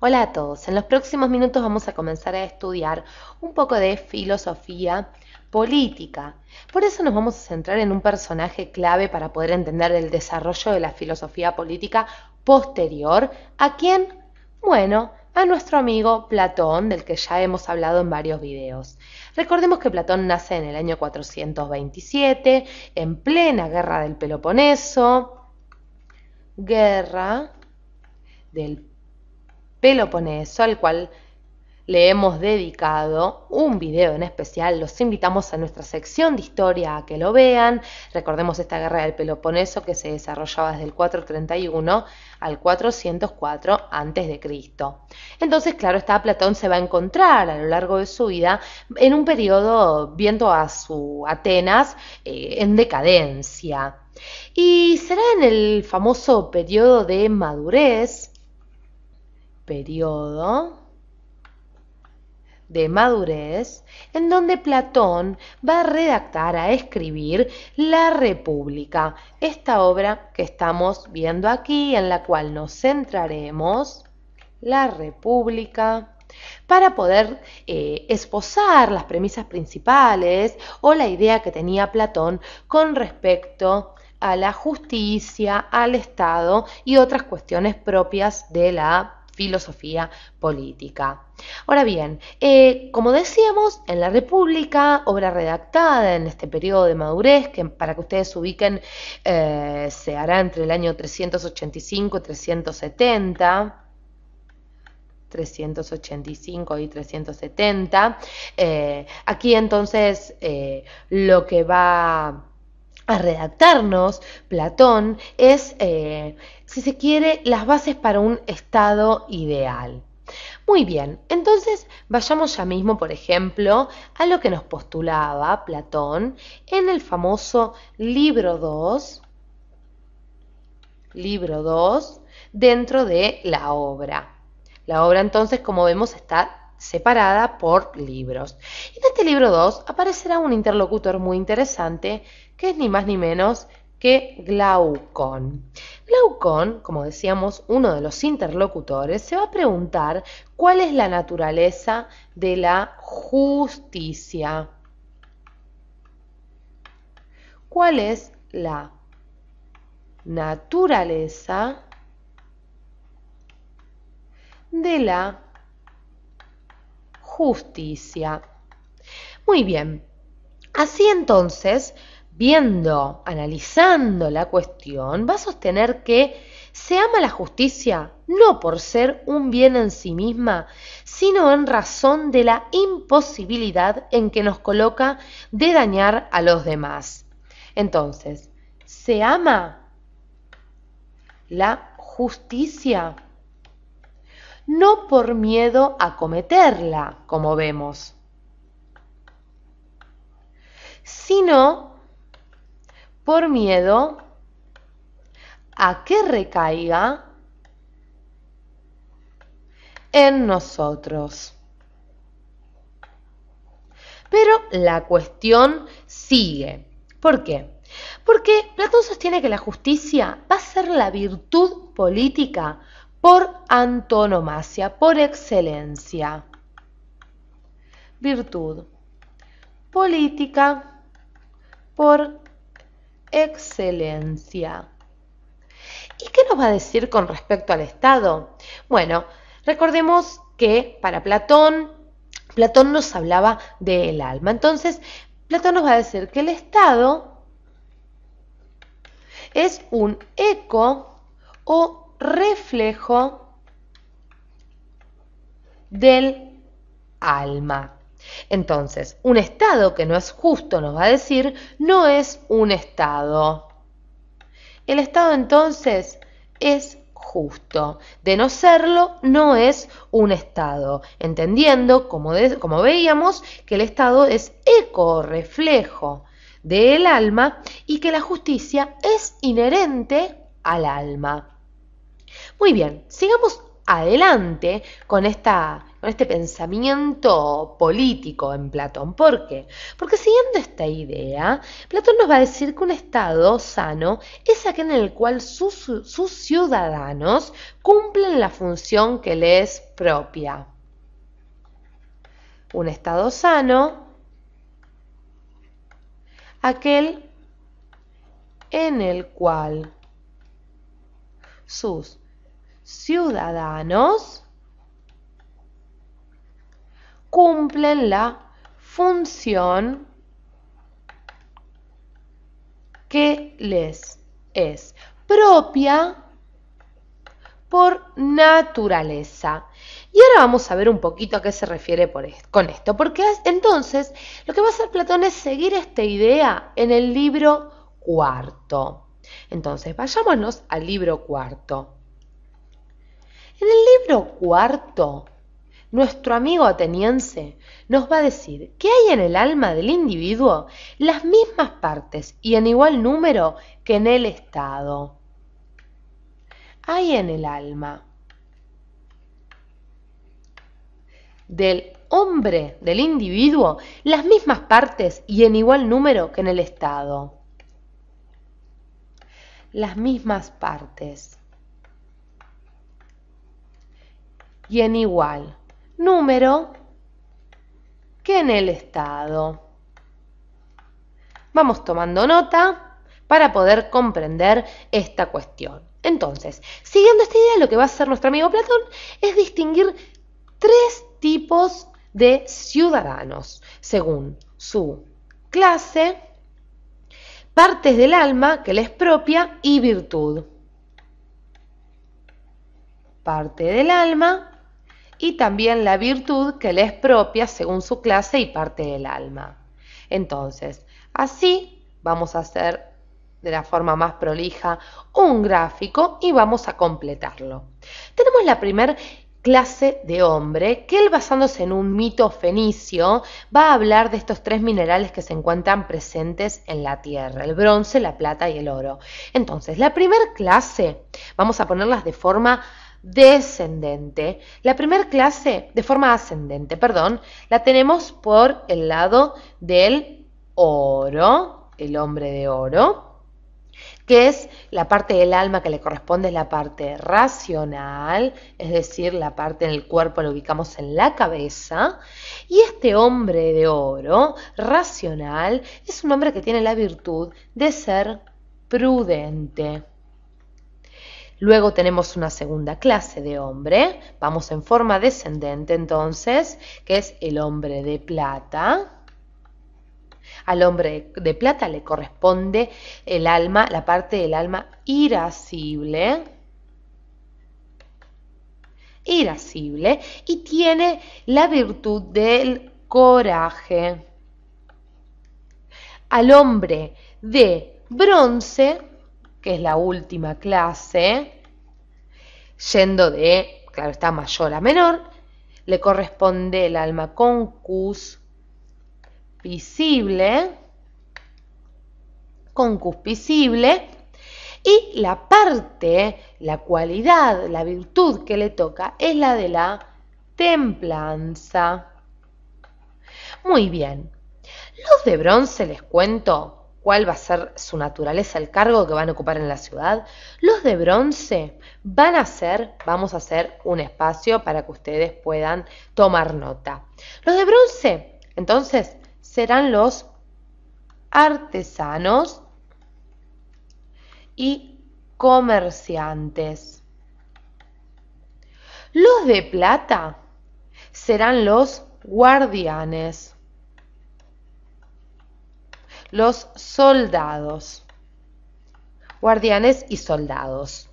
Hola a todos, en los próximos minutos vamos a comenzar a estudiar un poco de filosofía política. Por eso nos vamos a centrar en un personaje clave para poder entender el desarrollo de la filosofía política posterior. ¿A quién? Bueno, a nuestro amigo Platón, del que ya hemos hablado en varios videos. Recordemos que Platón nace en el año 427, en plena guerra del Peloponeso. Guerra del Peloponeso, al cual le hemos dedicado un video en especial. Los invitamos a nuestra sección de historia a que lo vean. Recordemos esta guerra del Peloponeso que se desarrollaba desde el 431 al 404 a.C. Entonces, claro, está Platón se va a encontrar a lo largo de su vida en un periodo viendo a su Atenas eh, en decadencia. Y será en el famoso periodo de madurez periodo de madurez en donde Platón va a redactar, a escribir La República, esta obra que estamos viendo aquí, en la cual nos centraremos, La República, para poder eh, esposar las premisas principales o la idea que tenía Platón con respecto a la justicia, al Estado y otras cuestiones propias de la filosofía política. Ahora bien, eh, como decíamos, en la República, obra redactada en este periodo de madurez, que para que ustedes se ubiquen, eh, se hará entre el año 385 y 370. 385 y 370. Eh, aquí entonces lo que va a redactarnos Platón es, eh, si se quiere, las bases para un estado ideal. Muy bien, entonces vayamos ya mismo, por ejemplo, a lo que nos postulaba Platón en el famoso libro 2, libro 2, dentro de la obra. La obra entonces, como vemos, está separada por libros. En este libro 2 aparecerá un interlocutor muy interesante que es ni más ni menos que Glaucon. Glaucon, como decíamos, uno de los interlocutores, se va a preguntar cuál es la naturaleza de la justicia. ¿Cuál es la naturaleza de la justicia? Muy bien, así entonces viendo, analizando la cuestión, va a sostener que se ama la justicia no por ser un bien en sí misma, sino en razón de la imposibilidad en que nos coloca de dañar a los demás. Entonces, se ama la justicia no por miedo a cometerla, como vemos, sino por miedo a que recaiga en nosotros. Pero la cuestión sigue. ¿Por qué? Porque Platón sostiene que la justicia va a ser la virtud política por antonomasia, por excelencia. Virtud política por excelencia. ¿Y qué nos va a decir con respecto al Estado? Bueno, recordemos que para Platón, Platón nos hablaba del alma. Entonces, Platón nos va a decir que el Estado es un eco o reflejo del alma. Entonces, un Estado que no es justo, nos va a decir, no es un Estado. El Estado entonces es justo. De no serlo, no es un Estado, entendiendo, como, veíamos, que el Estado es eco, reflejo del alma y que la justicia es inherente al alma. Muy bien, sigamos adelante con, esta, con este pensamiento político en Platón. ¿Por qué? Porque siguiendo esta idea, Platón nos va a decir que un Estado sano es aquel en el cual sus, ciudadanos cumplen la función que les es propia. Un Estado sano, aquel en el cual sus ciudadanos cumplen la función que les es propia por naturaleza. Y ahora vamos a ver un poquito a qué se refiere con esto, porque entonces lo que va a hacer Platón es seguir esta idea en el libro cuarto. Entonces, vayámonos al libro cuarto. En el libro cuarto, nuestro amigo ateniense nos va a decir que hay en el alma del individuo las mismas partes y en igual número que en el estado. Hay en el alma del hombre, del individuo, las mismas partes y en igual número que en el estado. Las mismas partes. y en igual número que en el estado. Vamos tomando nota para poder comprender esta cuestión. Entonces, siguiendo esta idea, lo que va a hacer nuestro amigo Platón es distinguir tres tipos de ciudadanos, según su clase, partes del alma que les propia y virtud. Parte del alma y también la virtud que le es propia según su clase y parte del alma. Entonces, así vamos a hacer de la forma más prolija un gráfico y vamos a completarlo. Tenemos la primera clase de hombre que él basándose en un mito fenicio va a hablar de estos tres minerales que se encuentran presentes en la tierra, el bronce, la plata y el oro. Entonces, la primera clase, vamos a ponerlas de forma descendente. La primera clase, de forma ascendente, perdón, la tenemos por el lado del oro, el hombre de oro, que es la parte del alma que le corresponde es la parte racional, es decir, la parte en el cuerpo lo ubicamos en la cabeza, y este hombre de oro, racional, es un hombre que tiene la virtud de ser prudente. Luego tenemos una segunda clase de hombre, vamos en forma descendente entonces, que es el hombre de plata. Al hombre de plata le corresponde el alma, la parte del alma irascible, irascible y tiene la virtud del coraje. Al hombre de bronce que es la última clase, yendo de, claro, está mayor a menor, le corresponde el alma concus visible, concus visible, y la parte, la cualidad, la virtud que le toca es la de la templanza. Muy bien. Los de bronce, les cuento, cuál va a ser su naturaleza, el cargo que van a ocupar en la ciudad. Los de bronce van a ser, vamos a hacer un espacio para que ustedes puedan tomar nota. Los de bronce, entonces, serán los artesanos y comerciantes. Los de plata serán los guardianes los soldados. Guardianes y soldados.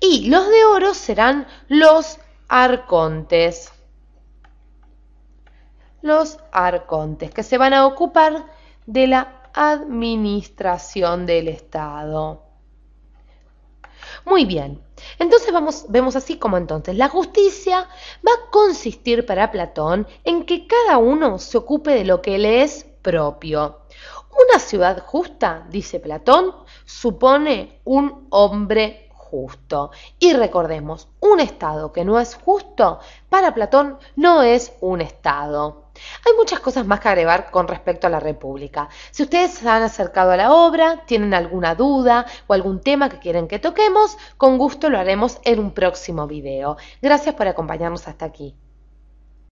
Y los de oro serán los arcontes. Los arcontes, que se van a ocupar de la administración del Estado. Muy bien, entonces vamos, vemos así como entonces la justicia va a consistir para Platón en que cada uno se ocupe de lo que le es propio. Una ciudad justa, dice Platón, supone un hombre justo. Y recordemos, un Estado que no es justo, para Platón no es un Estado. Hay muchas cosas más que agregar con respecto a la República. Si ustedes se han acercado a la obra, tienen alguna duda o algún tema que quieren que toquemos, con gusto lo haremos en un próximo video. Gracias por acompañarnos hasta aquí.